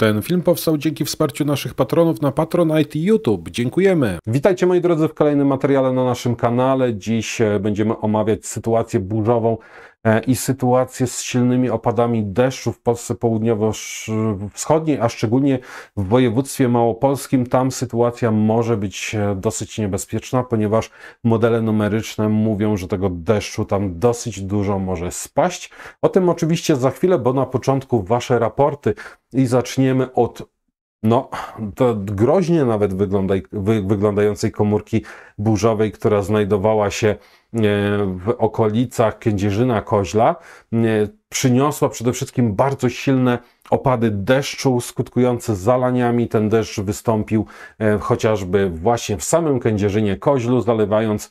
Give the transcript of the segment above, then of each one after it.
Ten film powstał dzięki wsparciu naszych patronów na Patronite i YouTube. Dziękujemy. Witajcie moi drodzy w kolejnym materiale na naszym kanale. Dziś e, będziemy omawiać sytuację burzową E, i sytuację z silnymi opadami deszczu w Polsce południowo-wschodniej, a szczególnie w województwie małopolskim. Tam sytuacja może być e, dosyć niebezpieczna, ponieważ modele numeryczne mówią, że tego deszczu tam dosyć dużo może spaść. O tym oczywiście za chwilę, bo na początku Wasze raporty i zaczniemy od no, to groźnie nawet wy, wyglądającej komórki burzowej, która znajdowała się e, w okolicach Kędzierzyna Koźla, e, przyniosła przede wszystkim bardzo silne opady deszczu skutkujące zalaniami. Ten deszcz wystąpił e, chociażby właśnie w samym Kędzierzynie Koźlu, zalewając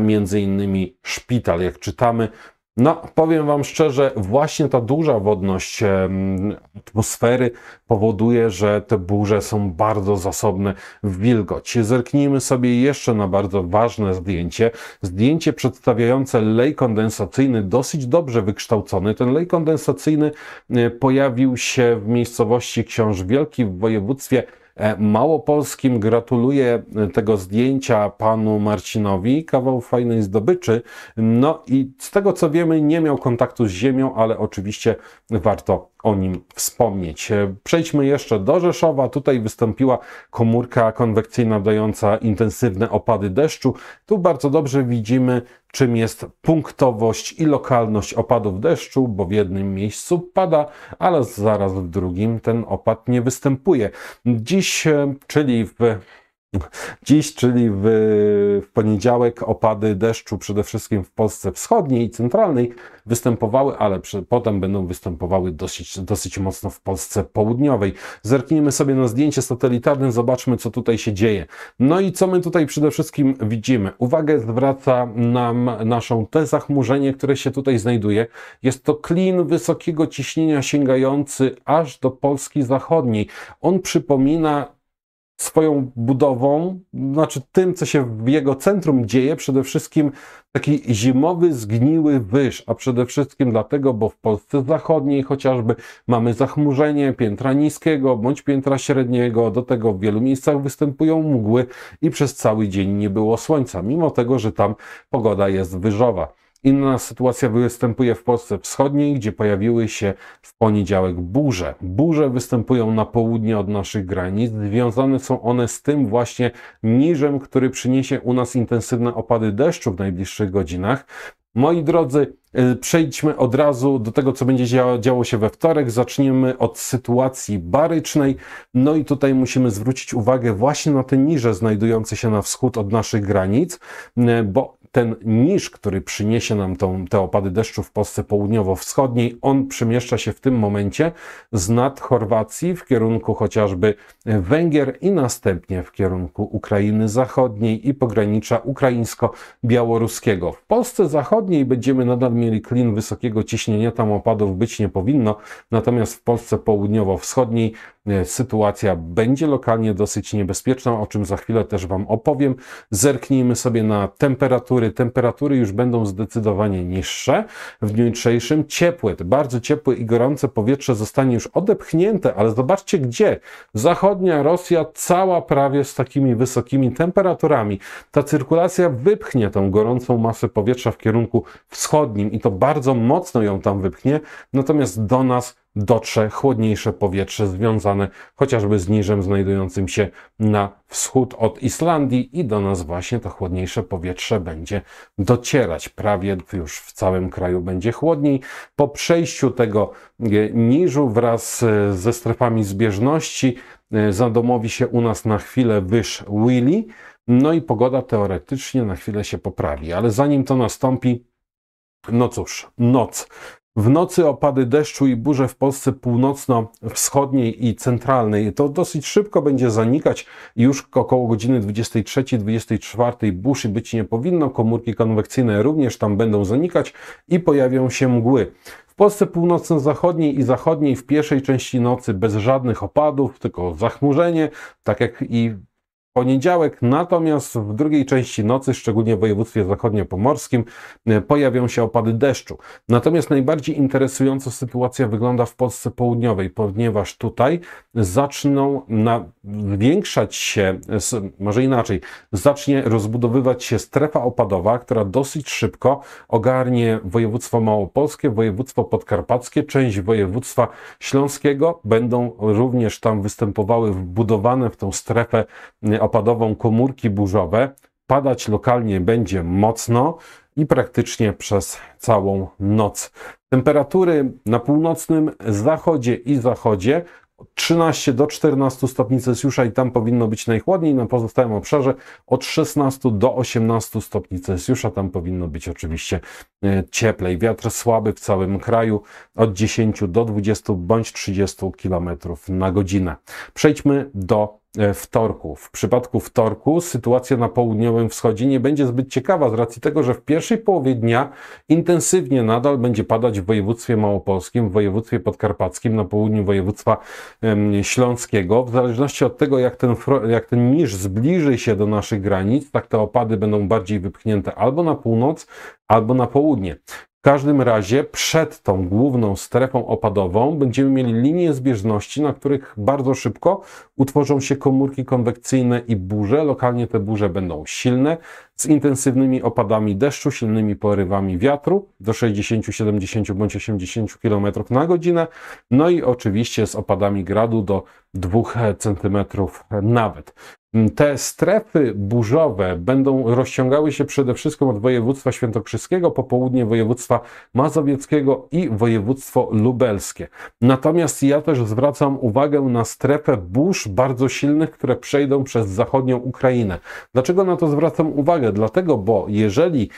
między innymi szpital. Jak czytamy, no, powiem Wam szczerze, właśnie ta duża wodność atmosfery powoduje, że te burze są bardzo zasobne w wilgoć. Zerknijmy sobie jeszcze na bardzo ważne zdjęcie. Zdjęcie przedstawiające lej kondensacyjny, dosyć dobrze wykształcony. Ten lej kondensacyjny e, pojawił się w miejscowości Książ Wielki w województwie E, Małopolskim. Gratuluję tego zdjęcia panu Marcinowi. Kawał fajnej zdobyczy. No i z tego co wiemy, nie miał kontaktu z ziemią, ale oczywiście warto o nim wspomnieć. E, przejdźmy jeszcze do Rzeszowa. Tutaj wystąpiła komórka konwekcyjna dająca intensywne opady deszczu. Tu bardzo dobrze widzimy, czym jest punktowość i lokalność opadów deszczu, bo w jednym miejscu pada, ale zaraz w drugim ten opad nie występuje. Dziś, e, czyli w Dziś, czyli w, w, poniedziałek, opady deszczu przede wszystkim w Polsce wschodniej i centralnej występowały, ale przy, potem będą występowały dosyć, dosyć mocno w Polsce południowej. Zerknijmy sobie na zdjęcie satelitarne, zobaczmy, co tutaj się dzieje. No i co my tutaj przede wszystkim widzimy? Uwagę zwraca nam naszą te zachmurzenie, które się tutaj znajduje. Jest to klin wysokiego ciśnienia sięgający aż do Polski zachodniej. On przypomina swoją budową, znaczy tym, co się w jego centrum dzieje, przede wszystkim taki zimowy, zgniły wyż, a przede wszystkim dlatego, bo w Polsce zachodniej chociażby mamy zachmurzenie piętra niskiego bądź piętra średniego, do tego w wielu miejscach występują mgły i przez cały dzień nie było słońca, mimo tego, że tam pogoda jest wyżowa. Inna sytuacja występuje w Polsce Wschodniej, gdzie pojawiły się w poniedziałek burze. Burze występują na południe od naszych granic. Związane są one z tym właśnie niżem, który przyniesie u nas intensywne opady deszczu w najbliższych godzinach. Moi drodzy, y, przejdźmy od razu do tego, co będzie działo, działo się we wtorek. Zaczniemy od sytuacji barycznej. No i tutaj musimy zwrócić uwagę właśnie na te niże znajdujące się na wschód od naszych granic, y, bo ten niż, który przyniesie nam tą, te opady deszczu w Polsce południowo-wschodniej, on przemieszcza się w tym momencie z nad Chorwacji w kierunku chociażby Węgier i następnie w kierunku Ukrainy Zachodniej i pogranicza ukraińsko-białoruskiego. W Polsce Zachodniej będziemy nadal mieli klin wysokiego ciśnienia, tam opadów być nie powinno, natomiast w Polsce południowo-wschodniej sytuacja będzie lokalnie dosyć niebezpieczna, o czym za chwilę też Wam opowiem. Zerknijmy sobie na temperatury. Temperatury już będą zdecydowanie niższe w dniu jutrzejszym. Ciepłe, bardzo ciepłe i gorące powietrze zostanie już odepchnięte, ale zobaczcie gdzie. Zachodnia Rosja cała prawie z takimi wysokimi temperaturami. Ta cyrkulacja wypchnie tą gorącą masę powietrza w kierunku wschodnim i to bardzo mocno ją tam wypchnie, natomiast do nas dotrze chłodniejsze powietrze związane chociażby z niżem znajdującym się na wschód od Islandii i do nas właśnie to chłodniejsze powietrze będzie docierać. Prawie już w całym kraju będzie chłodniej. Po przejściu tego e, niżu wraz e, ze strefami zbieżności e, zadomowi się u nas na chwilę wyż Willy. No i pogoda teoretycznie na chwilę się poprawi, ale zanim to nastąpi, no cóż, noc w nocy opady deszczu i burze w Polsce północno-wschodniej i centralnej. To dosyć szybko będzie zanikać. Już około godziny 23-24 burzy być nie powinno. Komórki konwekcyjne również tam będą zanikać i pojawią się mgły. W Polsce północno-zachodniej i zachodniej w pierwszej części nocy bez żadnych opadów, tylko zachmurzenie, tak jak i poniedziałek, natomiast w drugiej części nocy, szczególnie w województwie zachodniopomorskim, e, pojawią się opady deszczu. Natomiast najbardziej interesująca sytuacja wygląda w Polsce południowej, ponieważ tutaj zaczną zwiększać się, może inaczej, zacznie rozbudowywać się strefa opadowa, która dosyć szybko ogarnie województwo małopolskie, województwo podkarpackie, część województwa śląskiego. Będą również tam występowały wbudowane w tą strefę e, opadową komórki burzowe. Padać lokalnie będzie mocno i praktycznie przez całą noc. Temperatury na północnym zachodzie i zachodzie 13 do 14 stopni Celsjusza i tam powinno być najchłodniej. Na pozostałym obszarze od 16 do 18 stopni Celsjusza, tam powinno być oczywiście e, cieplej. Wiatr słaby w całym kraju od 10 do 20 bądź 30 km na godzinę. Przejdźmy do E, wtorku. W przypadku wtorku sytuacja na południowym wschodzie nie będzie zbyt ciekawa z racji tego, że w pierwszej połowie dnia intensywnie nadal będzie padać w województwie małopolskim, w województwie podkarpackim, na południu województwa śląskiego. W zależności od tego, jak ten, jak ten niż zbliży się do naszych granic, tak te opady będą bardziej wypchnięte albo na północ, albo na południe. W każdym razie przed tą główną strefą opadową będziemy mieli linię zbieżności, na których bardzo szybko utworzą się komórki konwekcyjne i burze. Lokalnie te burze będą silne, z intensywnymi opadami deszczu, silnymi porywami wiatru do 60, 70 bądź 80 km na godzinę, no i oczywiście z opadami gradu do 2 cm nawet. Te strefy burzowe będą rozciągały się przede wszystkim od województwa świętokrzyskiego, po południe województwa mazowieckiego i województwo lubelskie. Natomiast ja też zwracam uwagę na strefę burz bardzo silnych, które przejdą przez zachodnią Ukrainę. Dlaczego na to zwracam uwagę? Dlatego, bo jeżeli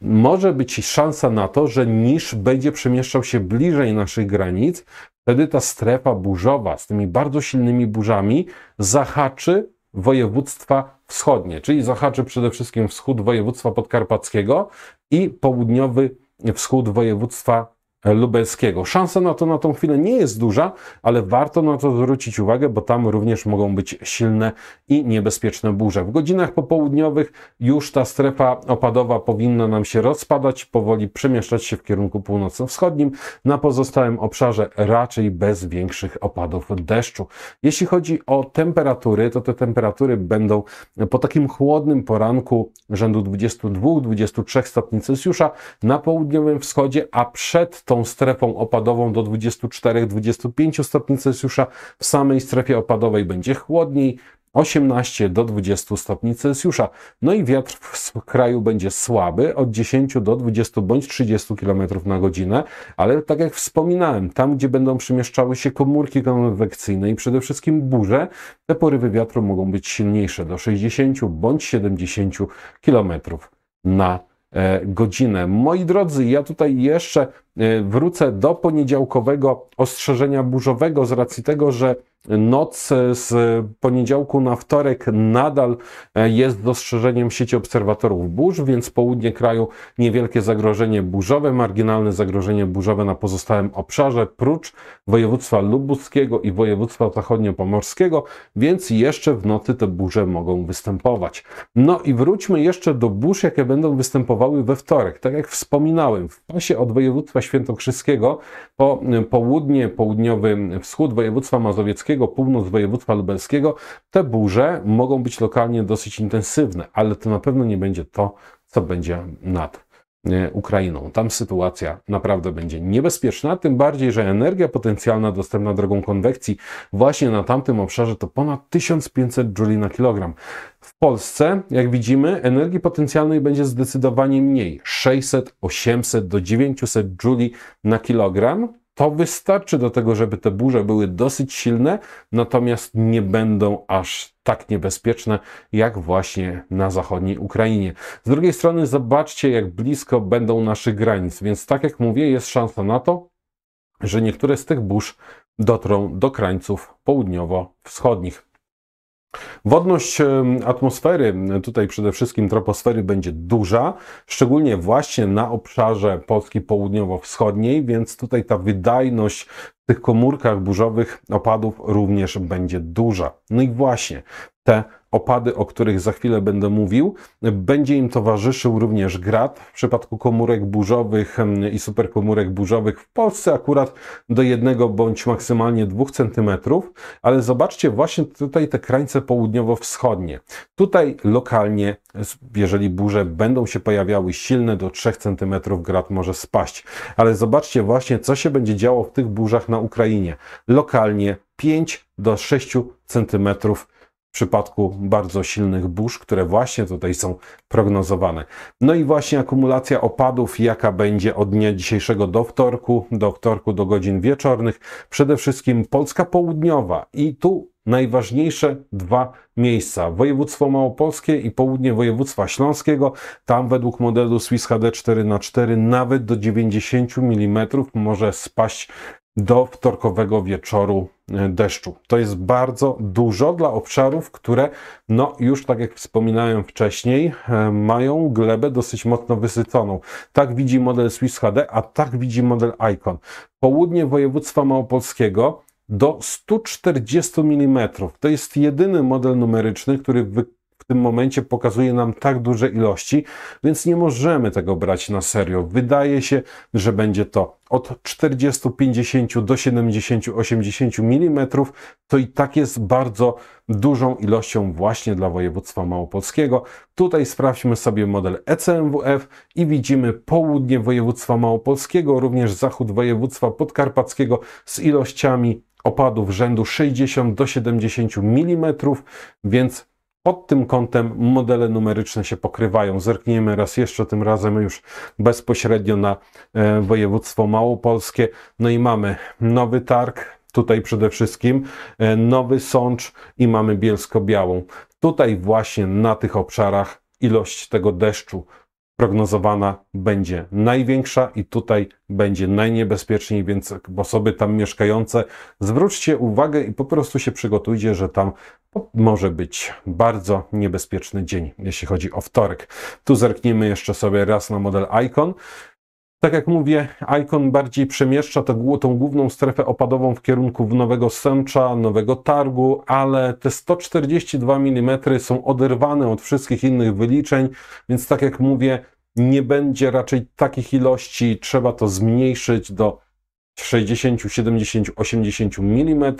może być szansa na to, że niż będzie przemieszczał się bliżej naszych granic, wtedy ta strefa burzowa z tymi bardzo silnymi burzami zahaczy województwa wschodnie, czyli zahaczy przede wszystkim wschód województwa podkarpackiego i południowy wschód województwa E, lubelskiego. Szansa na to na tą chwilę nie jest duża, ale warto na to zwrócić uwagę, bo tam również mogą być silne i niebezpieczne burze. W godzinach popołudniowych już ta strefa opadowa powinna nam się rozpadać, powoli przemieszczać się w kierunku północno-wschodnim. Na pozostałym obszarze raczej bez większych opadów deszczu. Jeśli chodzi o temperatury, to te temperatury będą po takim chłodnym poranku rzędu 22-23 stopni Celsjusza na południowym wschodzie, a przed tą strefą opadową do 24-25 stopni Celsjusza. W samej strefie opadowej będzie chłodniej, 18 do 20 stopni Celsjusza. No i wiatr w kraju będzie słaby od 10 do 20 bądź 30 km na godzinę, ale tak jak wspominałem, tam gdzie będą przemieszczały się komórki konwekcyjne i przede wszystkim burze, te porywy wiatru mogą być silniejsze do 60 bądź 70 km na godzinę E, godzinę. Moi drodzy, ja tutaj jeszcze e, wrócę do poniedziałkowego ostrzeżenia burzowego z racji tego, że Noc z poniedziałku na wtorek nadal e, jest dostrzeżeniem sieci obserwatorów burz, więc południe kraju niewielkie zagrożenie burzowe, marginalne zagrożenie burzowe na pozostałym obszarze, prócz województwa lubuskiego i województwa zachodniopomorskiego, więc jeszcze w nocy te burze mogą występować. No i wróćmy jeszcze do burz, jakie będą występowały we wtorek. Tak jak wspominałem, w pasie od województwa świętokrzyskiego po e, południe, południowy wschód województwa mazowieckiego Pomorskiego, północ województwa lubelskiego, te burze mogą być lokalnie dosyć intensywne, ale to na pewno nie będzie to, co będzie nad e, Ukrainą. Tam sytuacja naprawdę będzie niebezpieczna, tym bardziej, że energia potencjalna dostępna drogą konwekcji właśnie na tamtym obszarze to ponad 1500 Joule na kilogram. W Polsce, jak widzimy, energii potencjalnej będzie zdecydowanie mniej 600, 800 do 900 Joule na kilogram. To wystarczy do tego, żeby te burze były dosyć silne, natomiast nie będą aż tak niebezpieczne, jak właśnie na zachodniej Ukrainie. Z drugiej strony zobaczcie, jak blisko będą naszych granic, więc tak jak mówię, jest szansa na to, że niektóre z tych burz dotrą do krańców południowo-wschodnich. Wodność atmosfery, e, tutaj przede wszystkim troposfery, będzie duża, szczególnie właśnie na obszarze Polski południowo-wschodniej, więc tutaj ta wydajność w tych komórkach burzowych opadów również będzie duża. No i właśnie te opady, o których za chwilę będę mówił. Będzie im towarzyszył również grad. W przypadku komórek burzowych i superkomórek burzowych w Polsce akurat do jednego bądź maksymalnie dwóch centymetrów, ale zobaczcie właśnie tutaj te krańce południowo-wschodnie. Tutaj lokalnie, jeżeli burze będą się pojawiały silne, do 3 cm grad może spaść. Ale zobaczcie właśnie, co się będzie działo w tych burzach na Ukrainie. Lokalnie 5 do 6 centymetrów w przypadku bardzo silnych burz, które właśnie tutaj są prognozowane. No i właśnie akumulacja opadów, jaka będzie od dnia dzisiejszego do wtorku, do wtorku do godzin wieczornych. Przede wszystkim Polska Południowa i tu najważniejsze dwa miejsca. Województwo Małopolskie i południe województwa śląskiego. Tam według modelu Swiss HD 4x4 nawet do 90 mm może spaść do wtorkowego wieczoru e, deszczu. To jest bardzo dużo dla obszarów, które, no już tak jak wspominałem wcześniej, e, mają glebę dosyć mocno wysyconą. Tak widzi model Swiss HD, a tak widzi model Icon. Południe województwa małopolskiego do 140 mm. To jest jedyny model numeryczny, który wy tym momencie pokazuje nam tak duże ilości, więc nie możemy tego brać na serio. Wydaje się, że będzie to od 40, 50 do 70, 80 mm, to i tak jest bardzo dużą ilością właśnie dla województwa małopolskiego. Tutaj sprawdźmy sobie model ECMWF i widzimy południe województwa małopolskiego, również zachód województwa podkarpackiego z ilościami opadów rzędu 60 do 70 mm, więc pod tym kątem modele numeryczne się pokrywają. Zerknijmy raz jeszcze, tym razem już bezpośrednio na e, województwo małopolskie. No i mamy nowy targ, tutaj przede wszystkim e, nowy sącz i mamy bielsko-białą. Tutaj właśnie na tych obszarach ilość tego deszczu prognozowana będzie największa i tutaj będzie najniebezpieczniej, więc osoby tam mieszkające, zwróćcie uwagę i po prostu się przygotujcie, że tam może być bardzo niebezpieczny dzień, jeśli chodzi o wtorek. Tu zerknijmy jeszcze sobie raz na model Icon. Tak jak mówię, Icon bardziej przemieszcza tą, tą główną strefę opadową w kierunku Nowego Sęcza, Nowego Targu, ale te 142 mm są oderwane od wszystkich innych wyliczeń, więc tak jak mówię, nie będzie raczej takich ilości, trzeba to zmniejszyć do 60, 70, 80 mm,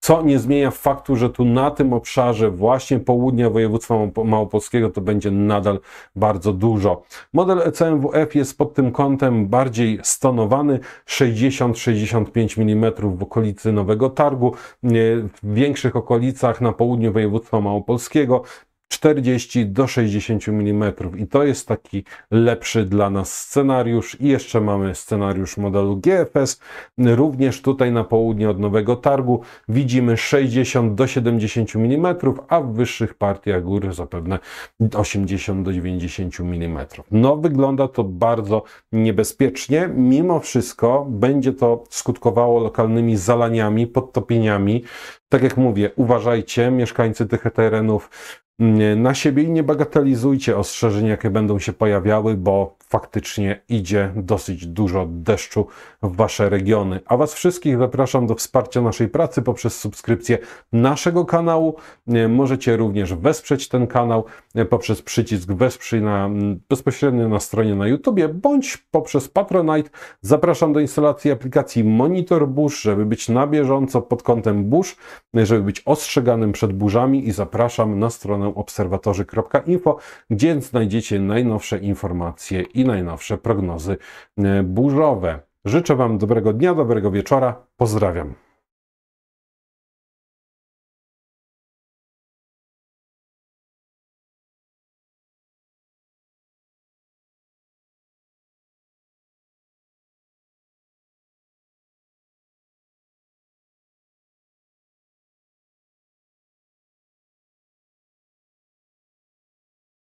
co nie zmienia faktu, że tu na tym obszarze właśnie południa województwa małopolskiego to będzie nadal bardzo dużo. Model e CMWF jest pod tym kątem bardziej stonowany, 60-65 mm w okolicy Nowego Targu, w większych okolicach na południu województwa małopolskiego, 40 do 60 mm i to jest taki lepszy dla nas scenariusz i jeszcze mamy scenariusz modelu GFS również tutaj na południe od Nowego Targu widzimy 60 do 70 mm a w wyższych partiach góry zapewne 80 do 90 mm no wygląda to bardzo niebezpiecznie mimo wszystko będzie to skutkowało lokalnymi zalaniami podtopieniami tak jak mówię, uważajcie mieszkańcy tych terenów, Mm, na siebie i nie bagatelizujcie ostrzeżeń, jakie będą się pojawiały, bo faktycznie idzie dosyć dużo deszczu w Wasze regiony. A Was wszystkich zapraszam do wsparcia naszej pracy poprzez subskrypcję naszego kanału. E, możecie również wesprzeć ten kanał e, poprzez przycisk Wesprzyj na, bezpośrednio na stronie na YouTube, bądź poprzez Patronite. Zapraszam do instalacji aplikacji Monitor Burz, żeby być na bieżąco pod kątem burz, e, żeby być ostrzeganym przed burzami i zapraszam na stronę obserwatorzy.info, gdzie znajdziecie najnowsze informacje i najnowsze prognozy e, burzowe. Życzę Wam dobrego dnia, dobrego wieczora. Pozdrawiam.